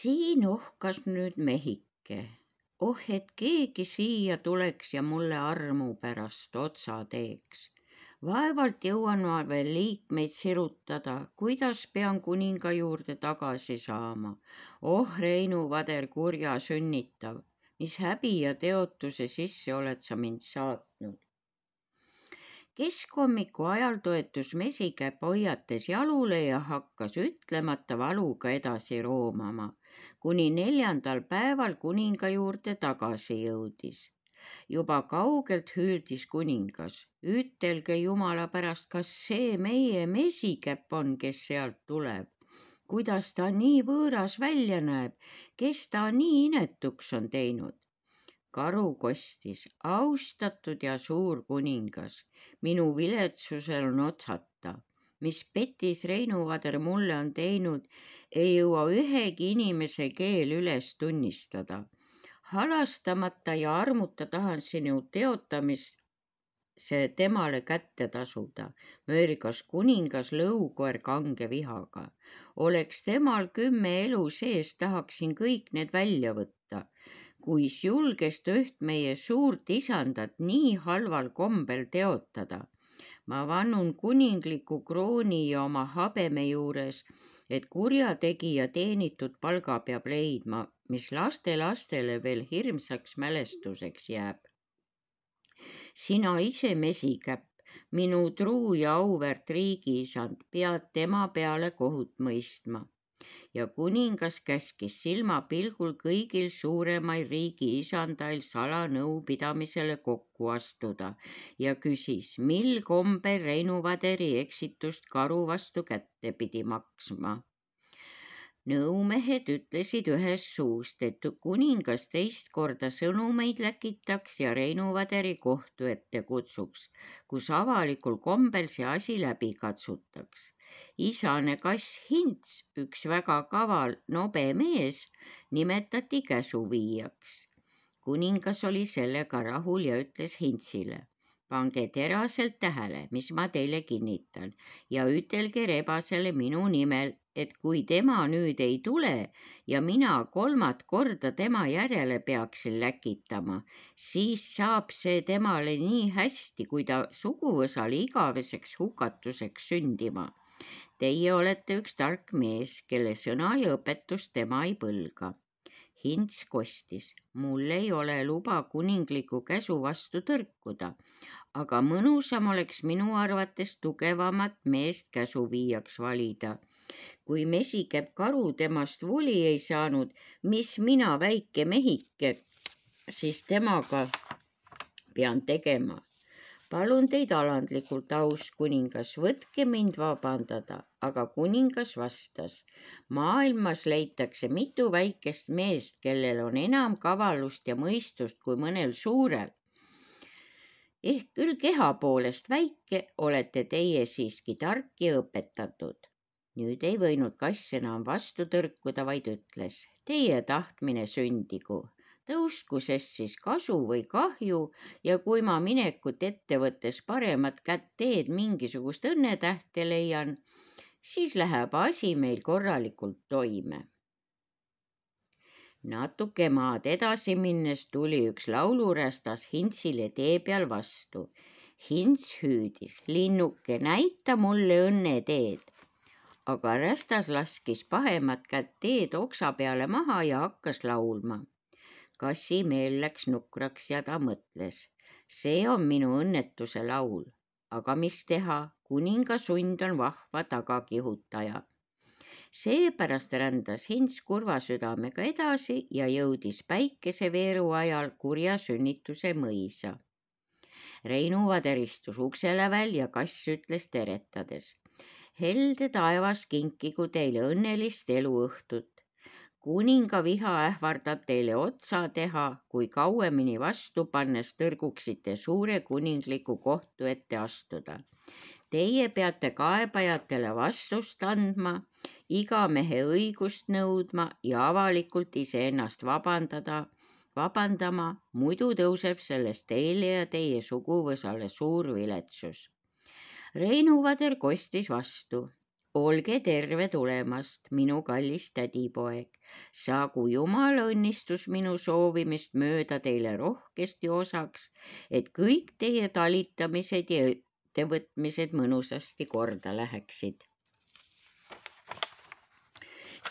siin ohkas nüüd mehike. oh, et keegi siia tuleks ja mulle armu pärast otsa teeks. vaevalt jõuan ma veel liikmeid sirutada, kuidas pean kuninga juurde tagasi saama. oh, Reinu Vader, kurja sünnitav, mis häbi ja teotuse sisse oled sa mind saatnud keskhommikul ajal toetus mesikäpp hoiates jalule ja hakkas ütlemata valuga edasi roomama, kuni neljandal päeval kuninga juurde tagasi jõudis. juba kaugelt hüüdis kuningas, ütelge jumala pärast, kas see meie mesikäpp on, kes sealt tuleb? kuidas ta nii võõras välja näeb, kes ta nii inetuks on teinud? karu kostis. austatud ja suur kuningas, minu viletsusel on otsata. mis petis Reinu Vader mulle on teinud, ei jõua ühegi inimese keel üles tunnistada. halastamata ja armuta tahan sinu teotamist see temale kätte tasuda, möörgas kuningas lõukoer kange vihaga. oleks temal kümme elu sees, tahaksin kõik need välja võtta kuis julges ta üht meie suurt isandat nii halval kombel teotada. ma vannun kuningliku krooni ja oma habeme juures, et kurjategija teenitud palga peab leidma, mis lastelastele veel hirmsaks mälestuseks jääb. sina ise, mesikäpp, minu truu ja auväärt riigiisand, pead tema peale kohut mõistma ja kuningas käskis silmapilgul kõigil suuremaid riigiisandail salanõupidamisele kokku astuda ja küsis, mil kombel reinuvad eri eksitust karu vastu kätte pidi maksma nõumehed ütlesid ühest suust, et kuningas teist korda sõnumeid läkitaks ja Reinuvaderi kohtu ette kutsuks, kus avalikul kombel see asi läbi katsutaks. isane kass Hints, üks väga kaval nobe mees, nimetati käsuviijaks. kuningas oli sellega rahul ja ütles Hintsile pange teraselt tähele, mis ma teile kinnitan ja ütelge rebasele minu nimel, et kui tema nüüd ei tule ja mina kolmat korda tema järele peaksin läkitama, siis saab see temale nii hästi, kui ta suguvõsale igaveseks hukatuseks sündima. Teie olete üks tark mees, kelle sõna ja õpetust tema ei põlga. Hints kostis, mul ei ole luba kuningliku käsu vastu tõrkuda, aga mõnusam oleks minu arvates tugevamat meest käsuviijaks valida kui mesikäpp karu temast voli ei saanud, mis mina, väike mehike, siis temaga pean tegema. palun teid alandlikult, aus kuningas, võtke mind vabandada, aga kuningas vastas. maailmas leitakse mitu väikest meest, kellel on enam kavalust ja mõistust kui mõnel suurel ehk küll keha poolest väike, olete teie siiski tark ja õpetatud nüüd ei võinud kass enam vastu tõrkuda, vaid ütles. Teie tahtmine sündigu, tõusku sest siis kasu või kahju ja kui ma minekut ette võttes paremat kätt teed mingisugust õnnetähte leian, siis läheb asi meil korralikult toime. natuke maad edasi minnes tuli üks laulurästas Hintsile tee peal vastu. Hints hüüdis, linnuke, näita mulle õnneteed aga Rästas laskis pahemad kätt teed oksa peale maha ja hakkas laulma. kassi meel läks nukraks ja ta mõtles, see on minu õnnetuse laul, aga mis teha, kuninga sund on vahva tagakihutaja seepärast rändas Hints kurva südamega edasi ja jõudis päikeseveeru ajal kurja sünnituse mõisa. Reinuvad eristus ukse lävel ja kass ütles teretades helde taevas kinkigu teile õnnelist eluõhtut. kuninga viha ähvardab teile otsa teha, kui kauemini vastu pannes tõrguksite suure kuningliku kohtu ette astuda. Teie peate kaebajatele vastust andma, iga mehe õigust nõudma ja avalikult iseennast vabandada vabandama, muidu tõuseb sellest teile ja teie suguvõsale suur viletsus. Reinu Vader kostis vastu. olge terve tulemast, minu kallis tädipoeg. saagu Jumala õnnistus minu soovimist mööda teile rohkesti osaks, et kõik teie talitamised ja ettevõtmised mõnusasti korda läheksid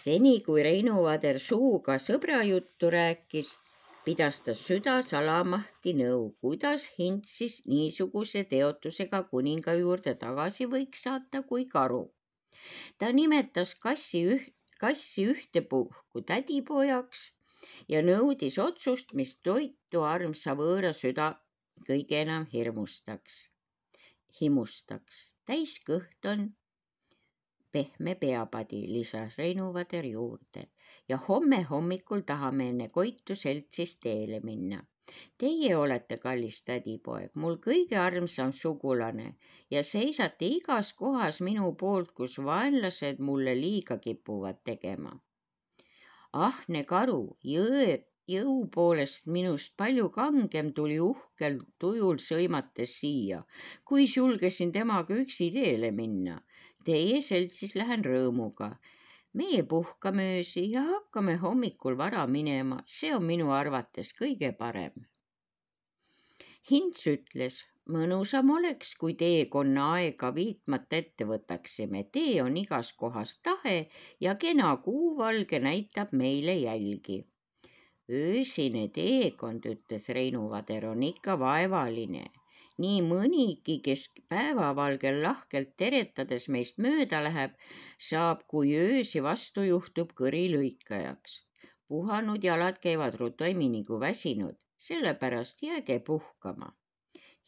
seni, kui Reinu Vader suuga sõbrajuttu rääkis, pidas ta süda salamahti nõu, kuidas hind siis niisuguse teotusega kuninga juurde tagasi võiks saata kui karu. ta nimetas kassi üht, kassi ühtepuhku tädipojaks ja nõudis otsust, mis toitu armsa võõra süda kõige enam hirmustaks, himustaks. täis kõht on pehme peapadi, lisas Reinu Vader juurde ja homme hommikul tahame enne Koitu seltsis teele minna. Teie olete kallis tädipoeg, mul kõige armsam sugulane ja seisate igas kohas minu poolt, kus vaenlased mulle liiga kipuvad tegema. ahne karu, jõe jõu poolest minust palju kangem tuli uhkel tujul sõimates siia, kui julgesin temaga üksi teele minna, Teie seltsis lähen rõõmuga. meie puhkame öösi ja hakkame hommikul vara minema, see on minu arvates kõige parem. Hints ütles, mõnusam oleks, kui teekonna aega viitmata ette võtaksime. tee on igas kohas tahe ja kena kuuvalge näitab meile jälgi. öösine teekond, ütles Reinu Vader, on ikka vaevaline nii mõnigi, kes päevavalgel lahkelt teretades meist mööda läheb, saab, kui öösi vastu juhtub, kõrilõikajaks. puhanud jalad käivad rutemini kui väsinud, sellepärast jääge puhkama.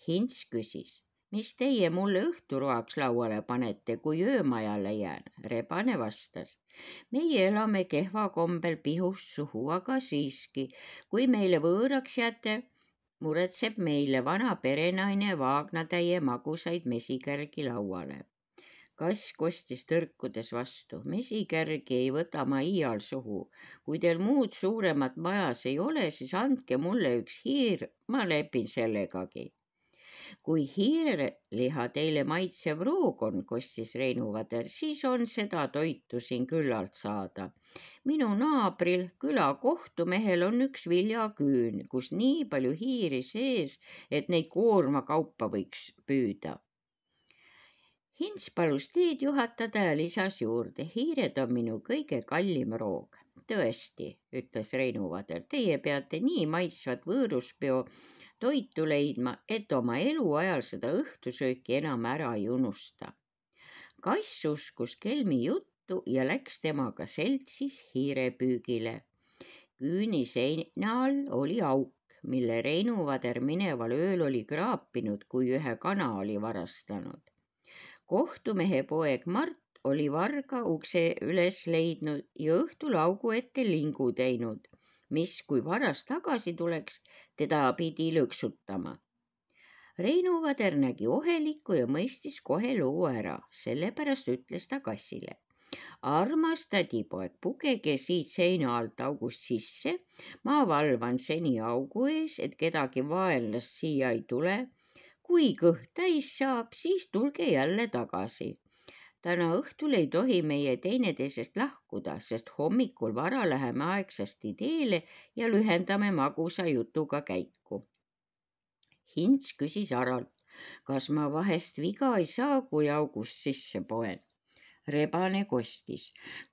Hints küsis, mis teie mulle õhturoaks lauale panete, kui öömajale jään? rebane vastas, meie elame kehva kombel Pihust suhu, aga siiski, kui meile võõraks jääte, muretseb meile vana perenaine vaagnatäie magusaid mesikärgi lauale. kass kostis tõrkudes vastu. mesikärgi ei võta ma iial suhu. kui teil muud suuremat majas ei ole, siis andke mulle üks hiir, ma lepin sellegagi kui hiireliha teile maitsev roog on, kostis Reinu Vader, siis on seda toitu siin küllalt saada. minu naabril, küla kohtumehel on üks viljaküün, kus nii palju hiiri sees, et neid koorma kaupa võiks püüda Hints palus teed juhatada ja lisas juurde, hiired on minu kõige kallim roog. tõesti, ütles Reinu Vader, teie peate nii maitsvat võõruspeo toitu leidma, et oma eluajal seda õhtusööki enam ära ei unusta. kass uskus kelmi juttu ja läks temaga seltsis hiirepüügile. küüniseina all oli auk, mille reinuvader mineval ööl oli kraapinud, kui ühe kana oli varastanud. kohtumehe poeg Mart oli varga ukse üles leidnud ja õhtul augu ette lingu teinud mis, kui varas tagasi tuleks, teda pidi lõksutama. Reinu Vader nägi ohelikku ja mõistis kohe loo ära, sellepärast ütles ta kassile. armas tädipoeg, pugege siit seina alt august sisse, ma valvan seni augu ees, et kedagi vaenlast siia ei tule kui kõht täis saab, siis tulge jälle tagasi täna õhtul ei tohi meie teineteisest lahkuda, sest hommikul vara läheme aegsasti teele ja lühendame magusa jutuga käiku. Hints küsis Aralt, kas ma vahest viga ei saa, kui august sisse poen. rebane kostis,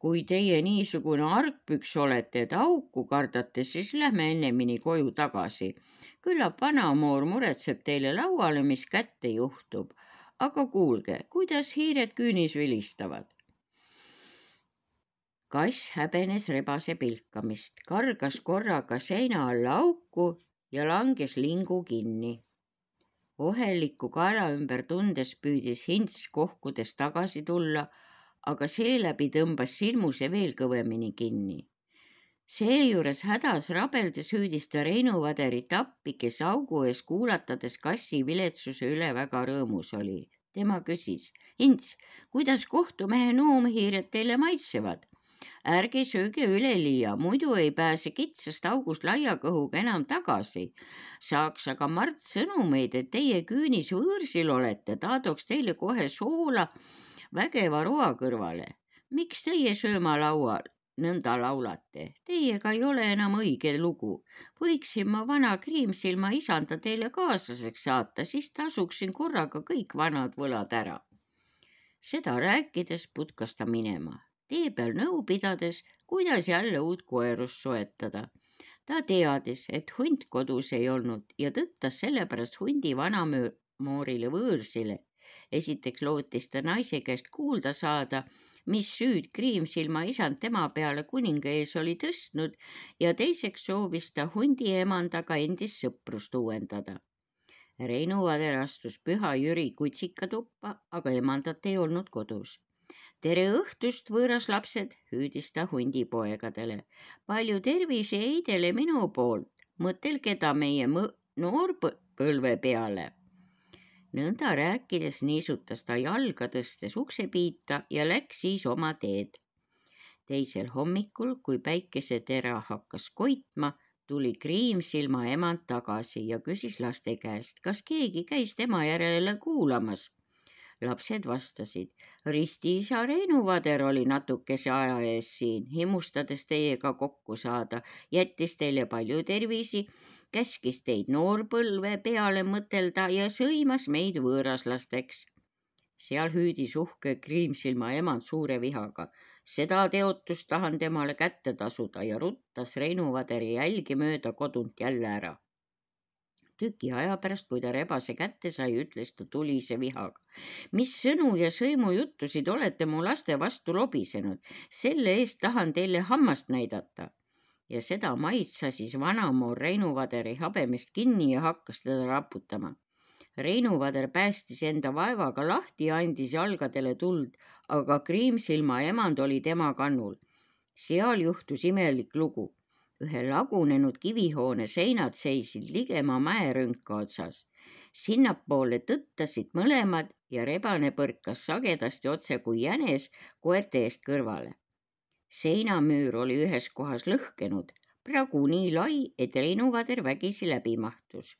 kui teie niisugune argpüks olete, et auku kardate, siis lähme ennemini koju tagasi. küllap vanamoor muretseb teile lauale, mis kätte juhtub aga kuulge, kuidas hiired küünis vilistavad. kass häbenes rebase pilkamist, kargas korraga seina alla auku ja langes lingu kinni. oheliku kaela ümber tundes püüdis hints kohkudes tagasi tulla, aga seeläbi tõmbas silmuse veel kõvemini kinni seejuures hädas rabeldes süüdista Reinu Vaderi tappi, kes augu ees kuulatades kassi viletsuse üle väga rõõmus oli. tema küsis, Ints, kuidas kohtumehe noomhiired teile maitsevad? ärge sööge üleliia, muidu ei pääse kitsast august laia kõhuga enam tagasi. saaks aga Mart sõnumeid, et teie küünis võõrsil olete, ta tooks teile kohe soola vägeva roa kõrvale. miks teie sööma laual, nõnda laulate. Teiega ei ole enam õige lugu. võiksin ma vana kriimsilma isanda teile kaaslaseks saata, siis tasuksin korraga kõik vanad võlad ära. seda rääkides putkas ta minema, tee peal nõu pidades, kuidas jälle uut koerust soetada. ta teadis, et hunt kodus ei olnud ja tõttas sellepärast hundi vanamöö Moorile võõrsile. esiteks lootis ta naise käest kuulda saada mis süüd Kriimsilma isand tema peale kuninga ees oli tõstnud ja teiseks soovis ta hundi emandaga endist sõprust uuendada. Reinu Vader astus Püha Jüri kutsika tuppa, aga emandat ei olnud kodus. tere õhtust, võõras lapsed, hüüdis ta hundipoegadele. palju tervise eidele minu poolt, mõtelge ta meie noorpõlve peale nõnda rääkides niisutas ta jalga tõstes uksepiita ja läks siis oma teed. teisel hommikul, kui päikesetera hakkas koitma, tuli kriimsilma emand tagasi ja küsis laste käest, kas keegi käis tema järele kuulamas lapsed vastasid. ristiisa Reinu Vader oli natukese aja ees siin, himustades teiega kokku saada, jättis teile palju tervisi, käskis teid noorpõlve peale mõtelda ja sõimas meid võõraslasteks. seal hüüdis uhke kriimsilma emand suure vihaga. seda teotust tahan temale kätte tasuda ja ruttas Reinu Vaderi jälgi mööda kodunt jälle ära tüki aja pärast, kui ta rebase kätte sai, ütles ta tulise vihaga. mis sõnu ja sõimujuttusid olete mu laste vastu lobisenud, selle eest tahan teile hammast näidata ja seda maitsa siis vanamoor Reinu Vaderi habemest kinni ja hakkas teda raputama. Reinu Vader päästis enda vaevaga lahti ja andis jalgadele tuld, aga Kriimsilma emand oli tema kannul. seal juhtus imelik lugu ühe lagunenud kivihoone seinad seisid ligema mäerünka otsas. sinnapoole tõttasid mõlemad ja rebane põrkas sagedasti otse kui jänes koerte eest kõrvale. seinamüür oli ühes kohas lõhkenud, pragu nii lai, et reinuvader vägisi läbi mahtus.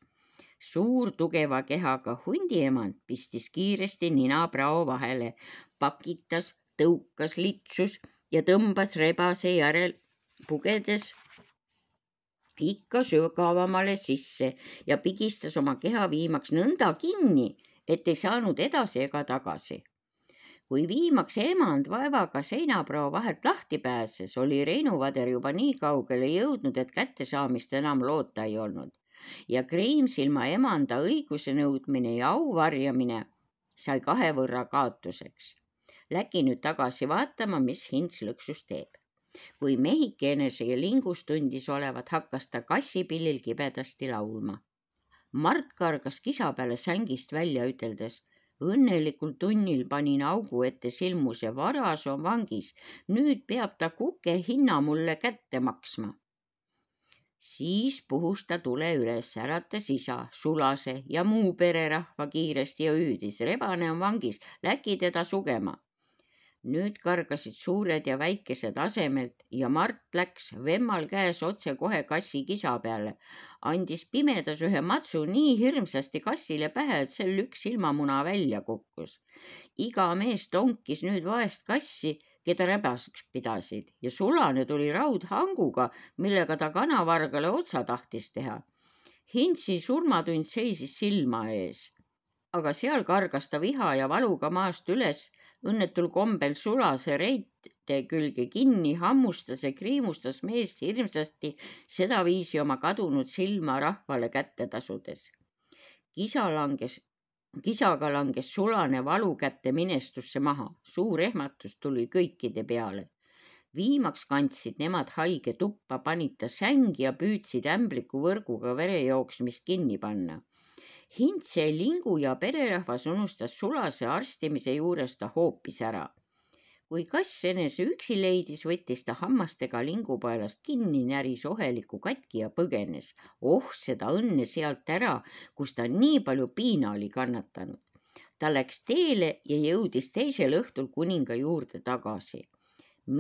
suur tugeva kehaga hundiemand pistis kiiresti nina prao vahele, pakitas, tõukas, litsus ja tõmbas rebase järel pugedes ikka sügavamale sisse ja pigistas oma keha viimaks nõnda kinni, et ei saanud edasi ega tagasi. kui viimaks emand vaevaga seinapro vahelt lahti pääses, oli Reinu vader juba nii kaugele jõudnud, et kättesaamist enam loota ei olnud ja Kreimsilma emanda õiguse nõudmine ja au varjamine sai kahe võrra kaotuseks. Läki nüüd tagasi vaatama, mis Hints lõksus teeb kui mehike enese lingus tundis olevat, hakkas ta kassipillil kibedasti laulma. Mart kargas kisa peale sängist välja, üteldes õnnelikul tunnil panin augu ette silmus ja varas on vangis. nüüd peab ta kuke hinna mulle kätte maksma. siis puhus ta tule üles, äratas isa, sulase ja muu pererahva kiiresti ja hüüdis. rebane on vangis, läki teda sugema nüüd kargasid suured ja väikesed asemelt ja Mart läks vemmal käes otsekohe kassi kisa peale. andis pimedas ühe matsu nii hirmsasti kassile pähe, et sel üks silmamuna välja kukkus. iga mees tonkis nüüd vaest kassi, keda räbaseks pidasid ja sulane tuli raudhanguga, millega ta kanavargale otsa tahtis teha. Hintsi surmatund seisis silma ees aga seal kargas ta viha ja valuga maast üles õnnetul kombel sulase reite külge kinni, hammustas ja kriimustas meest hirmsasti sedaviisi oma kadunud silma rahvale kätte tasudes. kisa langes, kisaga langes sulane valu kätte minestusse maha, suur ehmatus tuli kõikide peale viimaks kandsid nemad haige tuppa, panid ta sängi ja püüdsid ämbliku võrguga vere jooksmist kinni panna. Hintse lingu ja pererahvas unustas sulase arstimise juures ta hoopis ära. kui kass enese üksi leidis, võttis ta hammastega lingupaelast kinni, näris oheliku katki ja põgenes. oh seda õnne sealt ära, kus ta nii palju piina oli kannatanud. ta läks teele ja jõudis teisel õhtul kuninga juurde tagasi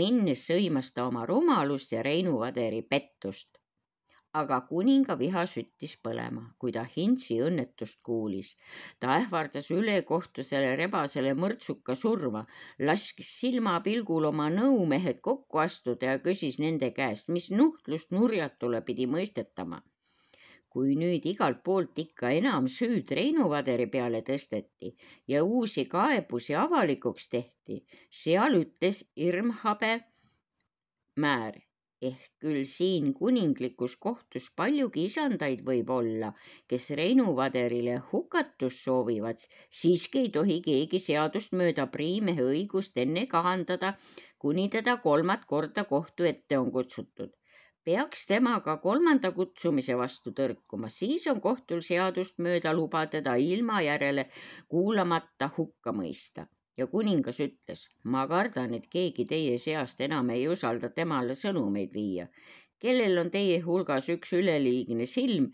minnes sõimas ta oma rumalust ja Reinu Vaderi pettust aga kuninga viha süttis põlema, kui ta Hintsi õnnetust kuulis. ta ähvardas ülekohtusele rebasele mõrtsuka surma, laskis silmapilgul oma nõumehed kokku astuda ja küsis nende käest, mis nuhtlust nurjatule pidi mõistetama kui nüüd igalt poolt ikka enam süüd Reinu Vaderi peale tõsteti ja uusi kaebusi avalikuks tehti, seal ütles Irmhabe Määr, ehk küll siin kuninglikus kohtus paljugi isandaid võib olla, kes Reinu Vaderile hukatust soovivad, siiski ei tohi keegi seadust mööda priimehe õigust enne kahandada, kuni teda kolmat korda kohtu ette on kutsutud. peaks temaga kolmanda kutsumise vastu tõrkuma, siis on kohtul seadust mööda luba teda ilma järele kuulamata hukka mõista ja kuningas ütles, ma kardan, et keegi teie seast enam ei usalda temale sõnumeid viia. kellel on teie hulgas üks üleliigne silm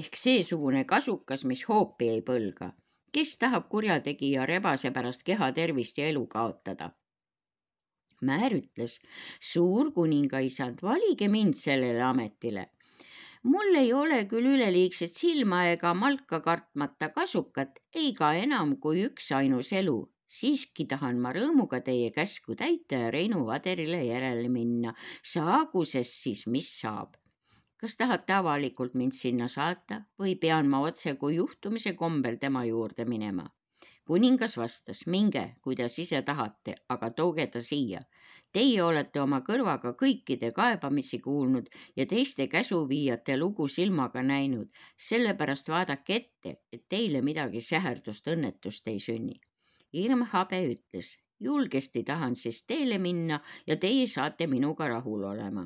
ehk seesugune kasukas, mis hoopi ei põlga? kes tahab kurjategija rebase pärast keha tervist ja elu kaotada? määr ütles, suur kuningaisand, valige mind sellele ametile mul ei ole küll üleliigset silma ega malka kartmata kasukat, ei ka enam kui üksainus elu. siiski tahan ma rõõmuga teie käsku täita ja Reinu Vaderile järele minna, saagu sest siis, mis saab. kas tahate avalikult mind sinna saata või pean ma otse kui juhtumise kombel tema juurde minema? kuningas vastas, minge, kuidas ise tahate, aga tooge ta siia. Teie olete oma kõrvaga kõikide kaebamisi kuulnud ja teiste käsuviijate lugu silmaga näinud, sellepärast vaadake ette, et teile midagi säherdust, õnnetust ei sünni. hirmhabe ütles, julgesti tahan siis teele minna ja teie saate minuga rahul olema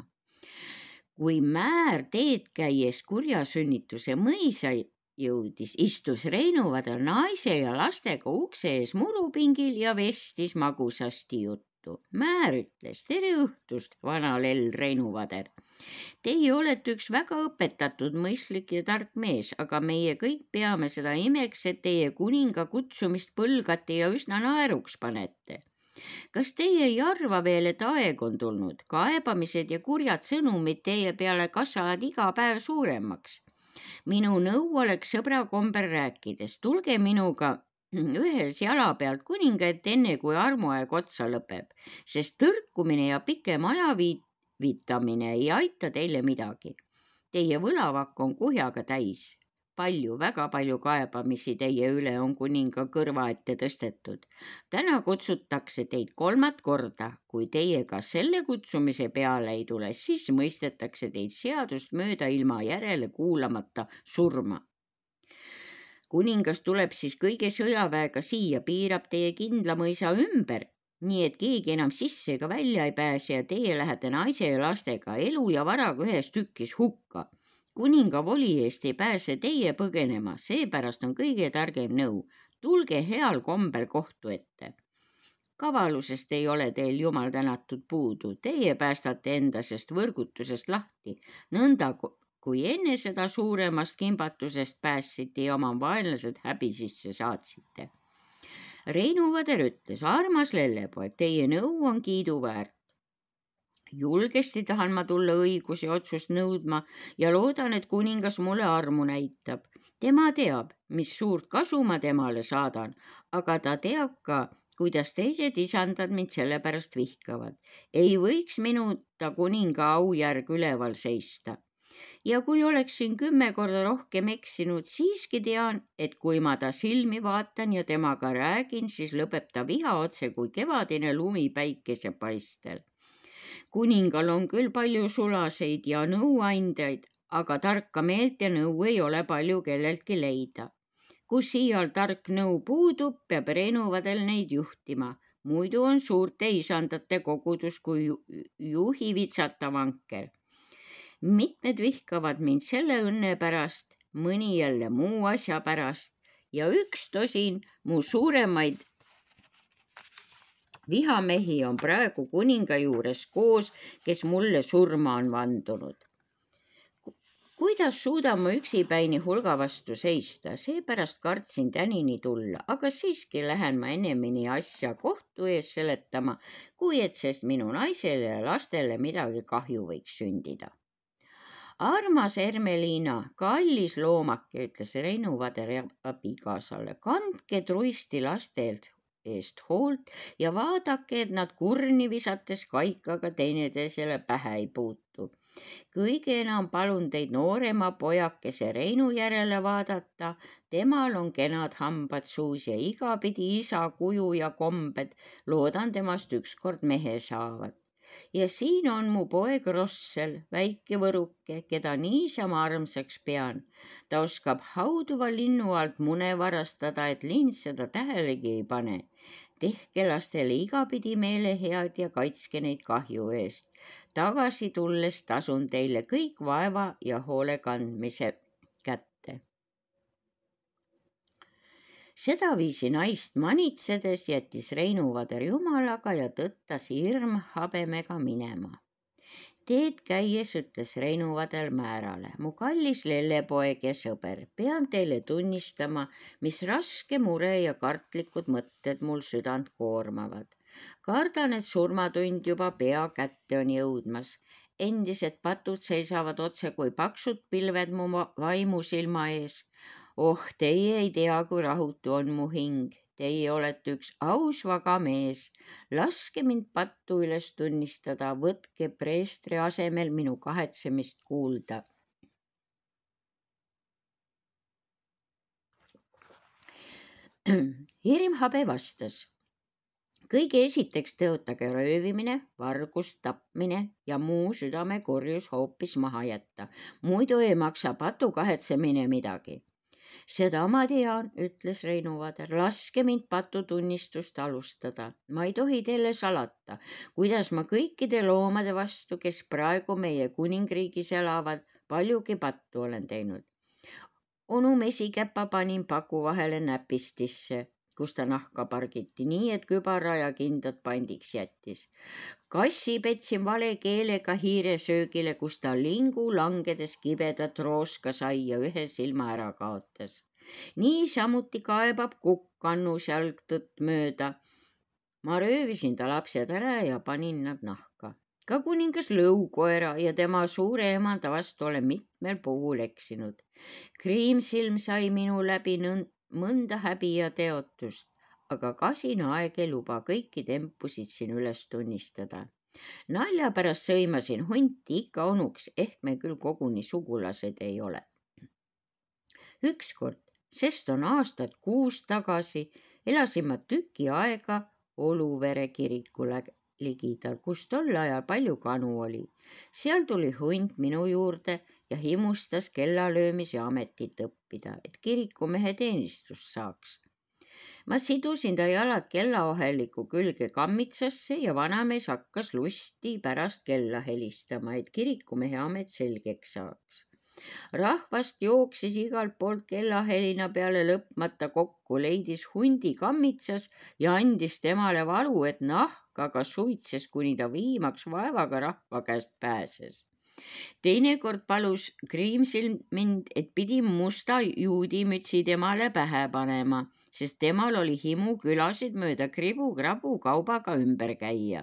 kui määr teed käies kurjasünnituse mõisa jõudis, istus reinuvadel naise ja lastega ukse ees murupingil ja vestis magusasti juttu. Määr ütles, tere õhtust, vana lell reinuvader. Teie olete üks väga õpetatud, mõistlik ja tark mees, aga meie kõik peame seda imeks, et teie kuninga kutsumist põlgate ja üsna naeruks panete kas teie ei arva veel, et aeg on tulnud, kaebamised ja kurjad sõnumid teie peale kasvavad iga päev suuremaks? minu nõu oleks sõbra kombel rääkides, tulge minuga ühes jala pealt kuninga ette, enne kui armuaeg otsa lõpeb, sest tõrkumine ja pikem aja viit-, vitamine ei aita teile midagi. Teie võlavakk on kuhjaga täis palju, väga palju kaebamisi teie üle on kuninga kõrva ette tõstetud. täna kutsutakse teid kolmat korda, kui teie ka selle kutsumise peale ei tule, siis mõistetakse teid seadust mööda ilma järele kuulamata surma kuningas tuleb siis kõige sõjaväega siia, piirab teie kindlamõisa ümber, nii et keegi enam sisse ega välja ei pääse ja teie lähete naise ja lastega elu ja varaga ühes tükis hukka kuninga voli eest ei pääse teie põgenema, seepärast on kõige targem nõu, tulge heal kombel kohtu ette. kavalusest ei ole teil jumal tänatud puudu, teie päästate enda sest võrgutusest lahti, nõnda kui enne seda suuremast kimbatusest päästsite ja oma vaenlased häbi sisse saatsite Reinu Vader ütles, armas lellepoeg, teie nõu on kiiduväärt, julgesti tahan ma tulla õigus ja otsust nõudma ja loodan, et kuningas mulle armu näitab. tema teab, mis suurt kasu ma temale saadan, aga ta teab ka, kuidas teised isandad mind selle pärast vihkavad. ei võiks minuta kuninga aujärg üleval seista. ja kui oleksin kümme korda rohkem eksinud, siiski tean, et kui ma ta silmi vaatan ja temaga räägin, siis lõpeb ta viha otse kui kevadine lumi päikesepaistel kuningal on küll palju sulaseid ja nõuandjaid, aga tarka meelt ja nõu ei ole palju kelleltki leida. kus iial tark nõu puudub, peab renuvadel neid juhtima, muidu on suurte isandate kogudus kui juhi vitsata vanker. mitmed vihkavad mind selle õnne pärast, mõni jälle muu asja pärast ja üks tosin mu suuremaid vihamehi on praegu kuninga juures koos, kes mulle surma on vandunud. kuidas suudan ma üksipäini hulga vastu seista, seepärast kartsin tänini tulla, aga siiski lähen ma enemini asja kohtu ees seletama, kui et sest minu naisele ja lastele midagi kahju võiks sündida armas Ermeliina, kallis loomake, ütles Reinu Vader abikaasale, kandke truisti lastelt eest hoolt ja vaadake, et nad kurni visates kaikaga teineteisele pähe ei puutu. kõige enam palun teid noorema pojakese Reinu järele vaadata, temal on kenad hambad suus ja igapidi isa kuju ja kombed. loodan temast ükskord mehe saavat ja siin on mu poeg Rossel, väike võruke, keda niisama armsaks pean. ta oskab hauduva linnu alt mune varastada, et linn seda tähelegi ei pane. tehke lastele igapidi meelehead ja kaitske neid kahju eest. tagasi tulles tasun teile kõik vaeva ja hoole kandmise kätte sedaviisi naist manitsedes jättis Reinu Vader jumalaga ja tõttas hirm habemega minema. teed käies ütles Reinu Vader määrale, mu kallis lellepoeg ja sõber, pean teile tunnistama, mis raske mure ja kartlikud mõtted mul südant koormavad kardan, et surmatund juba pea kätte on jõudmas. endised patud seisavad otse kui paksud pilved mu vaimusilma ees oh, teie ei tea, kui rahutu on mu hing, teie olete üks aus vaga mees. laske mind pattu üles tunnistada, võtke preestri asemel minu kahetsemist kuulda. Hirmhabe vastas. kõige esiteks tõotage röövimine, vargus, tapmine ja muu südamekurjus hoopis maha jätta, muidu ei maksa patu kahetsemine midagi seda ma tean, ütles Reinu Vaader, laske mind patutunnistust alustada. ma ei tohi teile salata, kuidas ma kõikide loomade vastu, kes praegu meie kuningriigis elavad, paljugi pattu olen teinud. onu mesikäpa panin paku vahele näpistisse kus ta nahka pargiti, nii et kübara ja kindad pandiks jättis. kassi petsin vale keelega hiire söögile, kus ta lingu langedes kibedat rooska sai ja ühe silma ära kaotas. niisamuti kaebab kukk Annu sealt tõtt mööda. ma röövisin ta lapsed ära ja panin nad nahka ka kuningas Lõukoera ja tema suure emanda vastu olen mitmel puhul eksinud. kriimsilm sai minu läbi nõnd mõnda häbi ja teotust, aga kasin aeg ei luba kõiki tempusid siin üles tunnistada. nalja pärast sõimasin hunti ikka onuks, ehk me küll koguni sugulased ei ole. ükskord, sest on aastad kuus tagasi, elasin ma tüki aega Oluvere kirikule ligidal, kus tol ajal palju kanu oli. seal tuli hunt minu juurde ja himustas kellalöömise ametit õppida, et kirikumehe teenistust saaks. ma sidusin ta jalad kellaoheliku külge kammitsasse ja vanamees hakkas lusti pärast kella helistama, et kirikumehe amet selgeks saaks rahvast jooksis igalt poolt kellahelina peale lõpmata kokku, leidis hundi kammitsas ja andis temale valu, et nahka, aga suitses, kuni ta viimaks vaevaga rahva käest pääses teinekord palus Kriimsilm mind, et pidin musta juudimütsi temale pähe panema, sest temal oli himu külasid mööda kribu-krabu kaubaga ümber käia.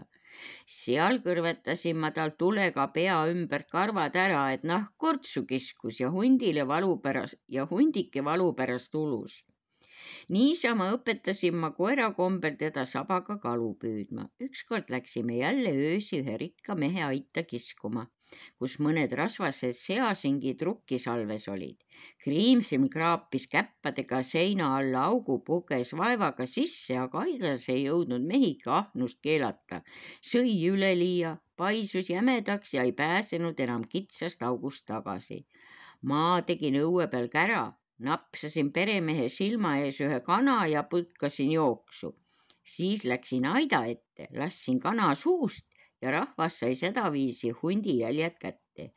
seal kõrvetasin ma tal tulega pea ümber karvad ära, et nahk kortsu kiskus ja hundile valu pärast ja hundike valu pärast ulus niisama õpetasin ma koera kombel teda sabaga kalu püüdma. ükskord läksime jälle öösi ühe rikka mehe aita kiskuma kus mõned rasvased seasingid rukkisalves olid. Kriimsim kraapis käppadega seina alla augu, puges vaevaga sisse, aga haiglas ei jõudnud mehik ahnust keelata. sõi üleliia, paisus jämedaks ja ei pääsenud enam kitsast august tagasi. ma tegin õue peal kära, napsasin peremehe silma ees ühe kana ja putkasin jooksu siis läksin aida ette, lasin kana suust ja rahvas sai sedaviisi hundi jäljed kätte.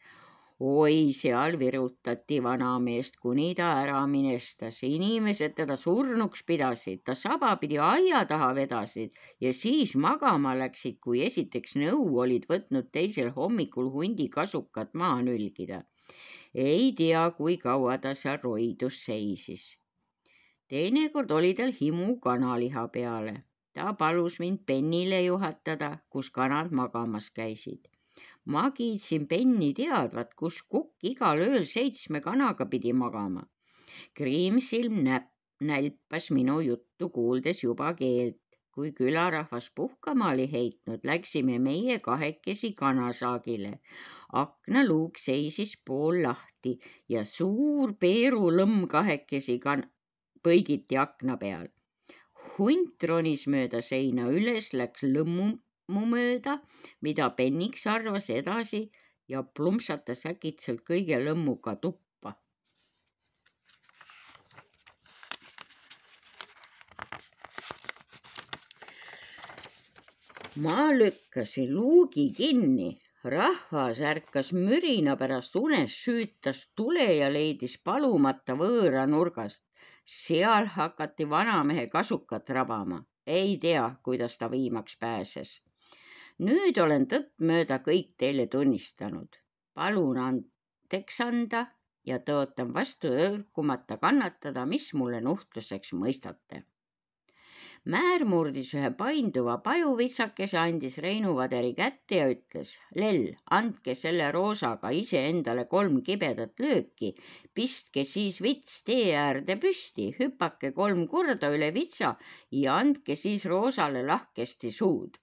oi, seal virutati vanameest, kuni ta ära minestas, inimesed teda surnuks pidasid, ta saba pidi aia taha vedasid ja siis magama läksid, kui esiteks nõu olid võtnud teisel hommikul hundi kasukat maha nülgida. ei tea, kui kaua ta seal roidus seisis teinekord oli tal himu kanaliha peale ta palus mind Pennile juhatada, kus kanad magamas käisid. ma kiitsin Penni teadvat, kus kukk igal ööl seitsme kanaga pidi magama. kriimsilm näpp nälpas minu juttu kuuldes juba keelt. kui külarahvas puhkama oli heitnud, läksime meie kahekesi kanasaagile. aknaluuk seisis pool lahti ja suur peerulõmm kahekesi kan-, põigiti akna peal hunt ronis mööda seina üles, läks lõmmu mööda, mida Penniks arvas edasi ja plumpsatas äkitselt kõige lõmmuga tuppa. ma lükkasin luugi kinni, rahvas ärkas mürina pärast unes, süütas tule ja leidis palumata võõra nurgast seal hakati vanamehe kasukat rabama, ei tea, kuidas ta viimaks pääses. nüüd olen tõttmööda kõik teile tunnistanud. palun andeks anda ja tõotan vastu hõõrkumata kannatada, mis mulle nuhtluseks mõistate määr murdis ühe painduva pajuvitsakese, andis Reinu Vaderi kätte ja ütles. Lell, andke selle roosaga iseendale kolm kibedat lööki, pistke siis vits tee äärde püsti, hüpake kolm korda üle vitsa ja andke siis roosale lahkesti suud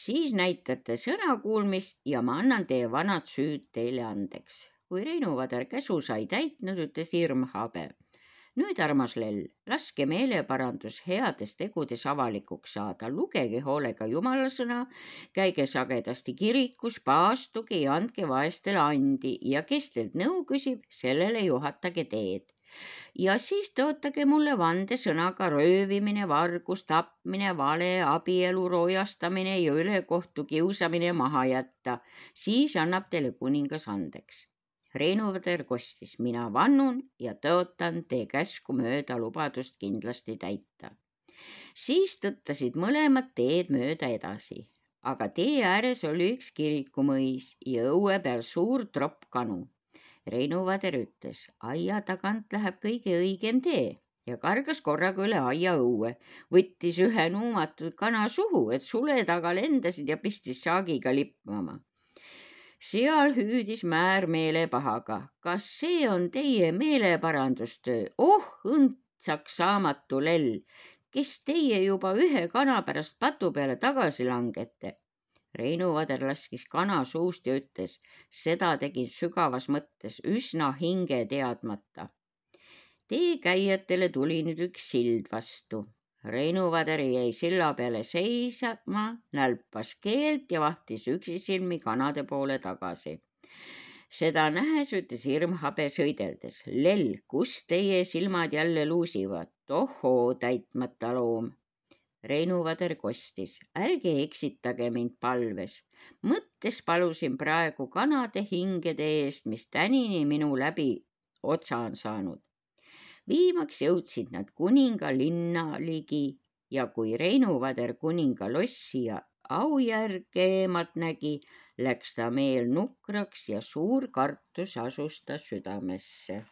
siis näitate sõnakuulmist ja ma annan teie vanad süüd teile andeks. kui Reinu Vader käsu sai täitnud, ütles Irm Habe nüüd, armas lell, laske meeleparandus heades tegudes avalikuks saada, lugege hoolega jumala sõna, käige sagedasti kirikus, paastuge ja andke vaestele andi ja kes teilt nõu küsib, sellele juhatage teed ja siis tõotage mulle vandesõnaga röövimine, vargus, tapmine, vale, abielu roojastamine ja ülekohtu kiusamine maha jätta, siis annab teile kuningas andeks Reinu Võder kostis, mina vannun ja tõotan teie käsku mööda lubadust kindlasti täita. siis tõttasid mõlemad teed mööda edasi, aga tee ääres oli üks kirikumõis ja õue peal suur tropp kanu. Reinu Vader ütles, aia tagant läheb kõige õigem tee ja kargas korraga üle aia õue, võttis ühe nuumatud kana suhu, et sule taga lendasid ja pistis saagiga lippama seal hüüdis Määr meelepahaga. kas see on teie meeleparandustöö? oh õndsaks saamatu lell, kes teie juba ühe kana pärast patu peale tagasi langete Reinu Vader laskis kana suust ja ütles, seda tegin sügavas mõttes üsna hinge teadmata. teekäijatele tuli nüüd üks sild vastu, Reinu Vaderi jäi silla peale seisma, nälpas keelt ja vahtis üksisilmi kanade poole tagasi. seda nähes ütles hirm habe sõideldes. lell, kus teie silmad jälle luusivad? tohoo, täitmata loom Reinu Vader kostis. ärge eksitage mind palves. mõttes palusin praegu kanade hingede eest, mis tänini minu läbi otsa on saanud viimaks jõudsid nad kuningalinna ligi ja kui Reinuvader kuninga lossi ja aujärge eemalt nägi, läks ta meel nukraks ja suur kartus asus ta südamesse